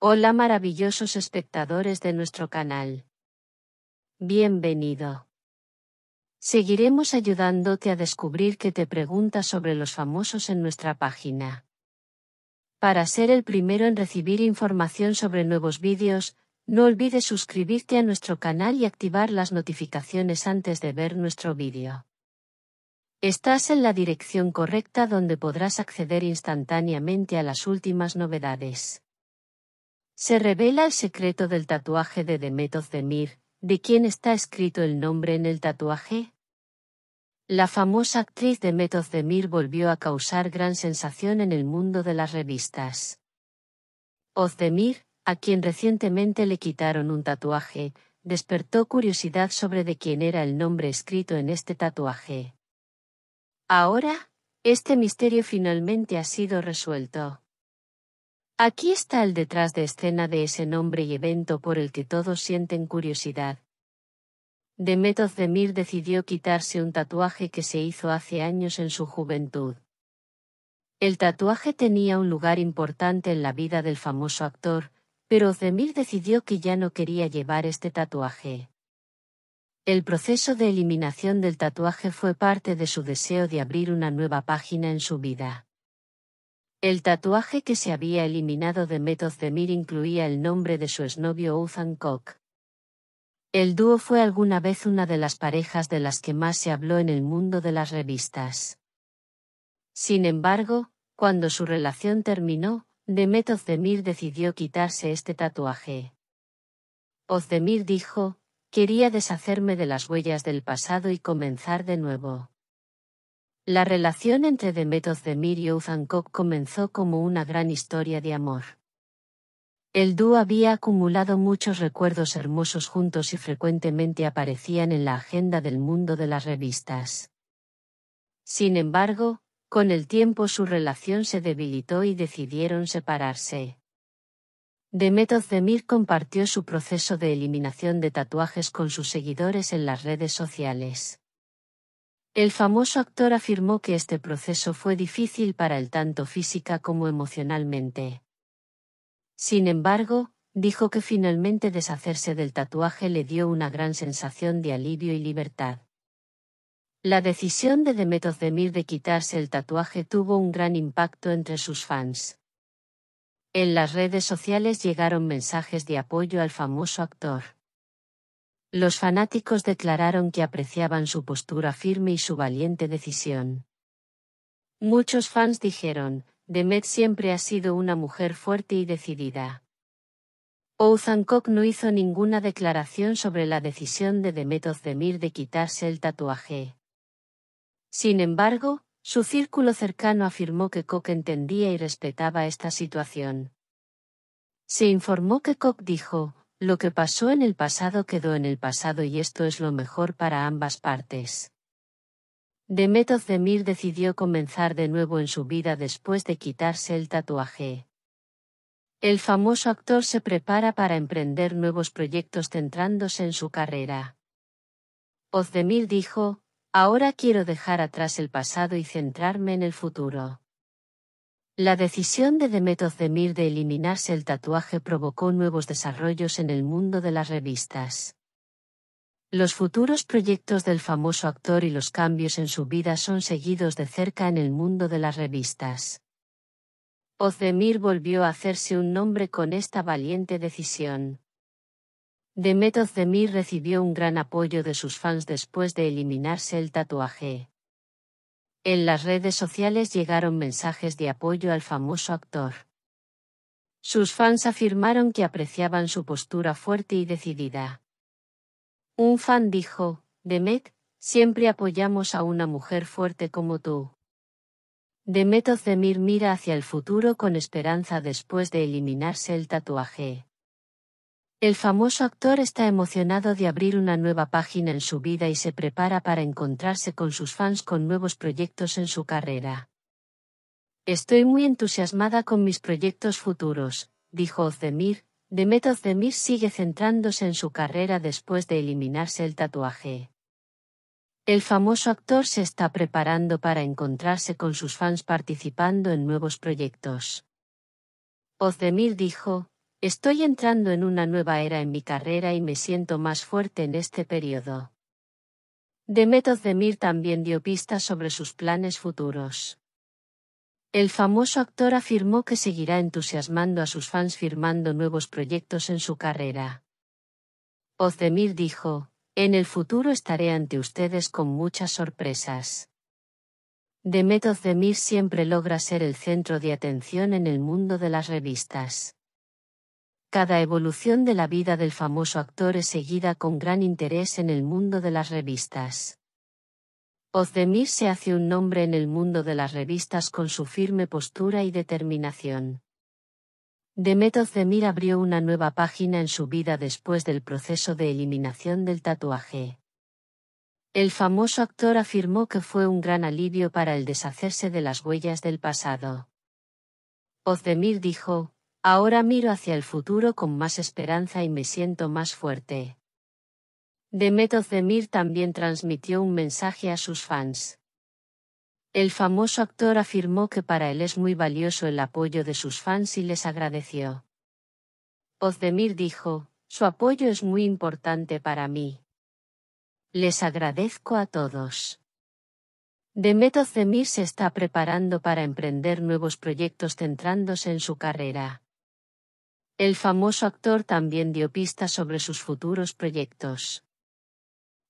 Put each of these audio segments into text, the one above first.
Hola maravillosos espectadores de nuestro canal. Bienvenido. Seguiremos ayudándote a descubrir que te preguntas sobre los famosos en nuestra página. Para ser el primero en recibir información sobre nuevos vídeos, no olvides suscribirte a nuestro canal y activar las notificaciones antes de ver nuestro vídeo. Estás en la dirección correcta donde podrás acceder instantáneamente a las últimas novedades. Se revela el secreto del tatuaje de Demet Demir, de quien está escrito el nombre en el tatuaje. La famosa actriz Demet Demir volvió a causar gran sensación en el mundo de las revistas. Ozdemir, a quien recientemente le quitaron un tatuaje, despertó curiosidad sobre de quién era el nombre escrito en este tatuaje. Ahora, este misterio finalmente ha sido resuelto. Aquí está el detrás de escena de ese nombre y evento por el que todos sienten curiosidad. Demet Demir decidió quitarse un tatuaje que se hizo hace años en su juventud. El tatuaje tenía un lugar importante en la vida del famoso actor, pero Demir decidió que ya no quería llevar este tatuaje. El proceso de eliminación del tatuaje fue parte de su deseo de abrir una nueva página en su vida. El tatuaje que se había eliminado de Method incluía el nombre de su exnovio Ethan El dúo fue alguna vez una de las parejas de las que más se habló en el mundo de las revistas. Sin embargo, cuando su relación terminó, Demet Ozdemir decidió quitarse este tatuaje. Ozdemir dijo, quería deshacerme de las huellas del pasado y comenzar de nuevo. La relación entre Özdemir y Uzankov comenzó como una gran historia de amor. El dúo había acumulado muchos recuerdos hermosos juntos y frecuentemente aparecían en la agenda del mundo de las revistas. Sin embargo, con el tiempo su relación se debilitó y decidieron separarse. Özdemir compartió su proceso de eliminación de tatuajes con sus seguidores en las redes sociales. El famoso actor afirmó que este proceso fue difícil para él tanto física como emocionalmente. Sin embargo, dijo que finalmente deshacerse del tatuaje le dio una gran sensación de alivio y libertad. La decisión de Demetos Demir de quitarse el tatuaje tuvo un gran impacto entre sus fans. En las redes sociales llegaron mensajes de apoyo al famoso actor. Los fanáticos declararon que apreciaban su postura firme y su valiente decisión. Muchos fans dijeron, Demet siempre ha sido una mujer fuerte y decidida. Kok no hizo ninguna declaración sobre la decisión de Demet Ozdemir de quitarse el tatuaje. Sin embargo, su círculo cercano afirmó que Koch entendía y respetaba esta situación. Se informó que Koch dijo, lo que pasó en el pasado quedó en el pasado y esto es lo mejor para ambas partes. Demet Ozdemir decidió comenzar de nuevo en su vida después de quitarse el tatuaje. El famoso actor se prepara para emprender nuevos proyectos centrándose en su carrera. Ozdemir dijo, ahora quiero dejar atrás el pasado y centrarme en el futuro. La decisión de Demet Özdemir de eliminarse el tatuaje provocó nuevos desarrollos en el mundo de las revistas. Los futuros proyectos del famoso actor y los cambios en su vida son seguidos de cerca en el mundo de las revistas. Ozdemir volvió a hacerse un nombre con esta valiente decisión. Demet Ozdemir recibió un gran apoyo de sus fans después de eliminarse el tatuaje. En las redes sociales llegaron mensajes de apoyo al famoso actor. Sus fans afirmaron que apreciaban su postura fuerte y decidida. Un fan dijo, Demet, siempre apoyamos a una mujer fuerte como tú. Demet Ozdemir mira hacia el futuro con esperanza después de eliminarse el tatuaje. El famoso actor está emocionado de abrir una nueva página en su vida y se prepara para encontrarse con sus fans con nuevos proyectos en su carrera. Estoy muy entusiasmada con mis proyectos futuros, dijo Ozdemir. Demet Ozdemir sigue centrándose en su carrera después de eliminarse el tatuaje. El famoso actor se está preparando para encontrarse con sus fans participando en nuevos proyectos. Ozdemir dijo, Estoy entrando en una nueva era en mi carrera y me siento más fuerte en este periodo. Demet Ozdemir también dio pistas sobre sus planes futuros. El famoso actor afirmó que seguirá entusiasmando a sus fans firmando nuevos proyectos en su carrera. Ozdemir dijo, en el futuro estaré ante ustedes con muchas sorpresas. Demet Ozdemir siempre logra ser el centro de atención en el mundo de las revistas. Cada evolución de la vida del famoso actor es seguida con gran interés en el mundo de las revistas. Ozdemir se hace un nombre en el mundo de las revistas con su firme postura y determinación. Demet Ozdemir abrió una nueva página en su vida después del proceso de eliminación del tatuaje. El famoso actor afirmó que fue un gran alivio para el deshacerse de las huellas del pasado. Ozdemir dijo, Ahora miro hacia el futuro con más esperanza y me siento más fuerte. Demet Demir también transmitió un mensaje a sus fans. El famoso actor afirmó que para él es muy valioso el apoyo de sus fans y les agradeció. Ozdemir dijo, su apoyo es muy importante para mí. Les agradezco a todos. Demet Ozdemir se está preparando para emprender nuevos proyectos centrándose en su carrera. El famoso actor también dio pistas sobre sus futuros proyectos.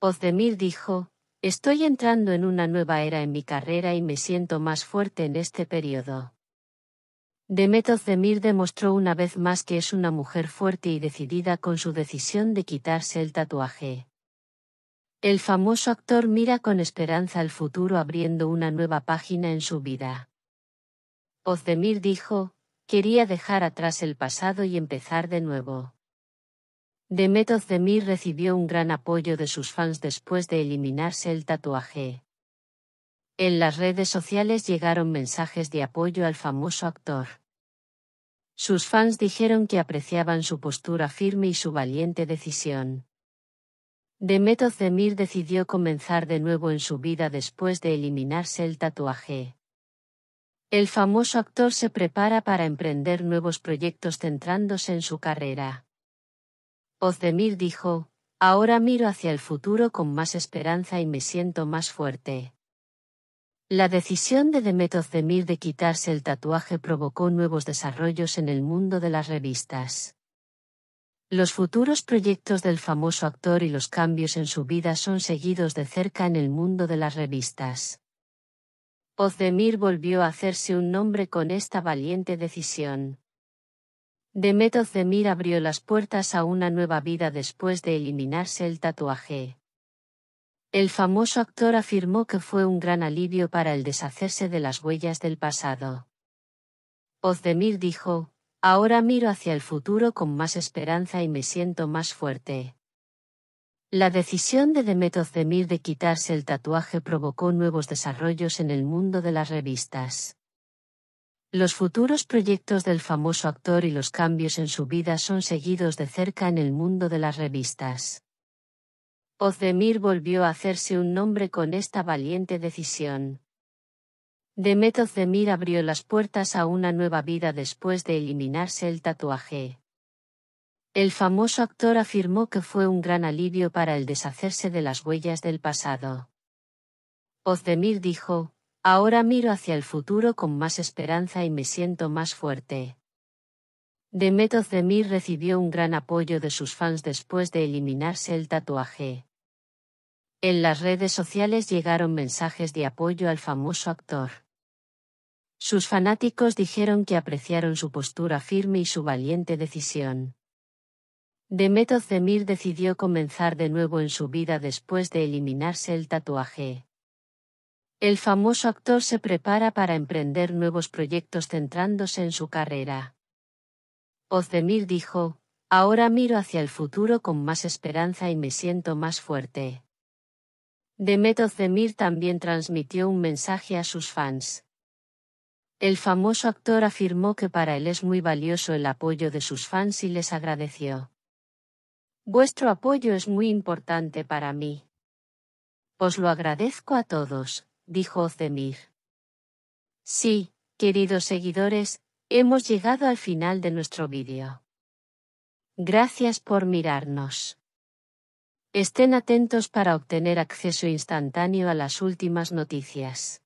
Ozdemir dijo, Estoy entrando en una nueva era en mi carrera y me siento más fuerte en este periodo. Demet Ozdemir demostró una vez más que es una mujer fuerte y decidida con su decisión de quitarse el tatuaje. El famoso actor mira con esperanza al futuro abriendo una nueva página en su vida. Ozdemir dijo, Quería dejar atrás el pasado y empezar de nuevo. The Method recibió un gran apoyo de sus fans después de eliminarse el tatuaje. En las redes sociales llegaron mensajes de apoyo al famoso actor. Sus fans dijeron que apreciaban su postura firme y su valiente decisión. Demet decidió comenzar de nuevo en su vida después de eliminarse el tatuaje. El famoso actor se prepara para emprender nuevos proyectos centrándose en su carrera. Ozdemir dijo, Ahora miro hacia el futuro con más esperanza y me siento más fuerte. La decisión de Demet Ozdemir de quitarse el tatuaje provocó nuevos desarrollos en el mundo de las revistas. Los futuros proyectos del famoso actor y los cambios en su vida son seguidos de cerca en el mundo de las revistas. Ozdemir volvió a hacerse un nombre con esta valiente decisión. Demet Ozdemir abrió las puertas a una nueva vida después de eliminarse el tatuaje. El famoso actor afirmó que fue un gran alivio para el deshacerse de las huellas del pasado. Ozdemir dijo, Ahora miro hacia el futuro con más esperanza y me siento más fuerte. La decisión de Demet Demetocemir de quitarse el tatuaje provocó nuevos desarrollos en el mundo de las revistas. Los futuros proyectos del famoso actor y los cambios en su vida son seguidos de cerca en el mundo de las revistas. Ozdemir volvió a hacerse un nombre con esta valiente decisión. Demet Ozdemir abrió las puertas a una nueva vida después de eliminarse el tatuaje. El famoso actor afirmó que fue un gran alivio para el deshacerse de las huellas del pasado. Ozdemir dijo, Ahora miro hacia el futuro con más esperanza y me siento más fuerte. Demet Ozdemir recibió un gran apoyo de sus fans después de eliminarse el tatuaje. En las redes sociales llegaron mensajes de apoyo al famoso actor. Sus fanáticos dijeron que apreciaron su postura firme y su valiente decisión. Demet Özdemir decidió comenzar de nuevo en su vida después de eliminarse el tatuaje. El famoso actor se prepara para emprender nuevos proyectos centrándose en su carrera. Özdemir dijo, Ahora miro hacia el futuro con más esperanza y me siento más fuerte. Demet Özdemir también transmitió un mensaje a sus fans. El famoso actor afirmó que para él es muy valioso el apoyo de sus fans y les agradeció. Vuestro apoyo es muy importante para mí. Os lo agradezco a todos, dijo Ozdemir. Sí, queridos seguidores, hemos llegado al final de nuestro vídeo. Gracias por mirarnos. Estén atentos para obtener acceso instantáneo a las últimas noticias.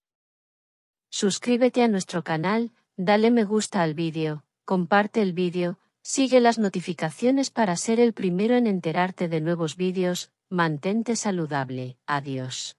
Suscríbete a nuestro canal, dale me gusta al vídeo, comparte el vídeo, Sigue las notificaciones para ser el primero en enterarte de nuevos vídeos, mantente saludable, adiós.